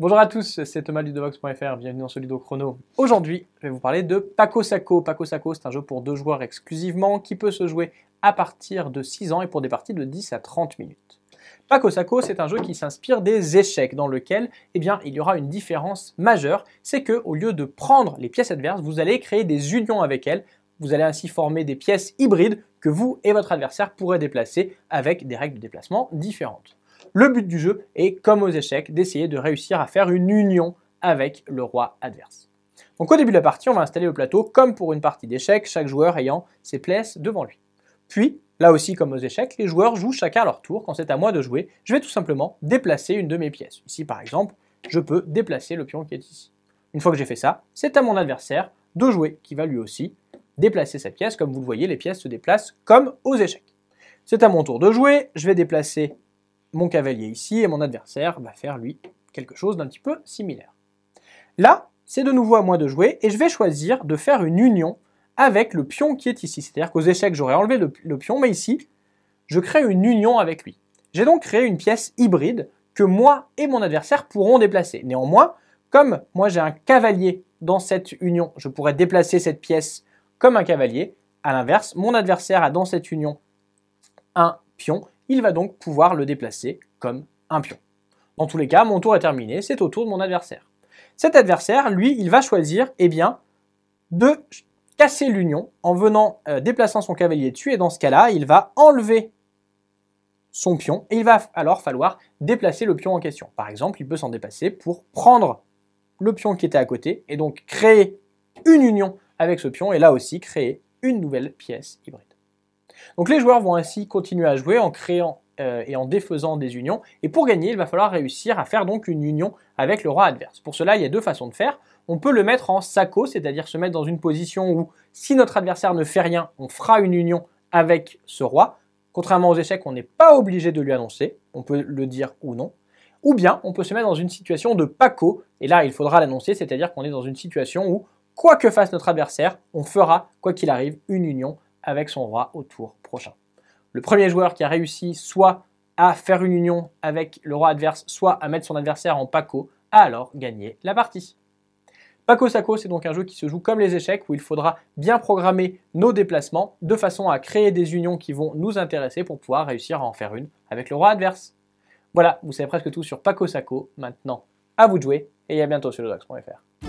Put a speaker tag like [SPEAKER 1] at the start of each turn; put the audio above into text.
[SPEAKER 1] Bonjour à tous, c'est Thomas Ludovox.fr, bienvenue dans ce Chrono. Aujourd'hui, je vais vous parler de Paco Saco. Paco Saco, c'est un jeu pour deux joueurs exclusivement qui peut se jouer à partir de 6 ans et pour des parties de 10 à 30 minutes. Paco Saco, c'est un jeu qui s'inspire des échecs, dans lequel eh bien, il y aura une différence majeure, c'est que au lieu de prendre les pièces adverses, vous allez créer des unions avec elles, vous allez ainsi former des pièces hybrides que vous et votre adversaire pourrez déplacer avec des règles de déplacement différentes. Le but du jeu est, comme aux échecs, d'essayer de réussir à faire une union avec le roi adverse. Donc au début de la partie, on va installer le plateau comme pour une partie d'échecs, chaque joueur ayant ses places devant lui. Puis, là aussi comme aux échecs, les joueurs jouent chacun à leur tour. Quand c'est à moi de jouer, je vais tout simplement déplacer une de mes pièces. Ici par exemple, je peux déplacer le pion qui est ici. Une fois que j'ai fait ça, c'est à mon adversaire de jouer qui va lui aussi déplacer sa pièce. Comme vous le voyez, les pièces se déplacent comme aux échecs. C'est à mon tour de jouer, je vais déplacer mon cavalier ici et mon adversaire va faire lui quelque chose d'un petit peu similaire. Là, c'est de nouveau à moi de jouer et je vais choisir de faire une union avec le pion qui est ici. C'est-à-dire qu'aux échecs, j'aurais enlevé le, pion, mais ici, je crée une union avec lui. J'ai donc créé une pièce hybride que moi et mon adversaire pourront déplacer. Néanmoins, comme moi j'ai un cavalier dans cette union, je pourrais déplacer cette pièce comme un cavalier. À l'inverse, mon adversaire a dans cette union un pion il va donc pouvoir le déplacer comme un pion. Dans tous les cas, mon tour est terminé, c'est au tour de mon adversaire. Cet adversaire, lui, il va choisir eh bien, de casser l'union en venant euh, déplaçant son cavalier dessus, et dans ce cas-là, il va enlever son pion, et il va alors falloir déplacer le pion en question. Par exemple, il peut s'en dépasser pour prendre le pion qui était à côté, et donc créer une union avec ce pion, et là aussi créer une nouvelle pièce hybride. Donc les joueurs vont ainsi continuer à jouer en créant euh, et en défaisant des unions. Et pour gagner, il va falloir réussir à faire donc une union avec le roi adverse. Pour cela, il y a deux façons de faire. On peut le mettre en saco, c'est-à-dire se mettre dans une position où si notre adversaire ne fait rien, on fera une union avec ce roi. Contrairement aux échecs, on n'est pas obligé de lui annoncer, on peut le dire ou non. Ou bien on peut se mettre dans une situation de paco, et là il faudra l'annoncer, c'est-à-dire qu'on est dans une situation où, quoi que fasse notre adversaire, on fera, quoi qu'il arrive, une union avec son roi au tour prochain. Le premier joueur qui a réussi soit à faire une union avec le roi adverse, soit à mettre son adversaire en paco, a alors gagné la partie. Paco Saco, c'est donc un jeu qui se joue comme les échecs, où il faudra bien programmer nos déplacements de façon à créer des unions qui vont nous intéresser pour pouvoir réussir à en faire une avec le roi adverse. Voilà, vous savez presque tout sur Paco Saco. Maintenant, à vous de jouer et à bientôt sur Lodox.fr.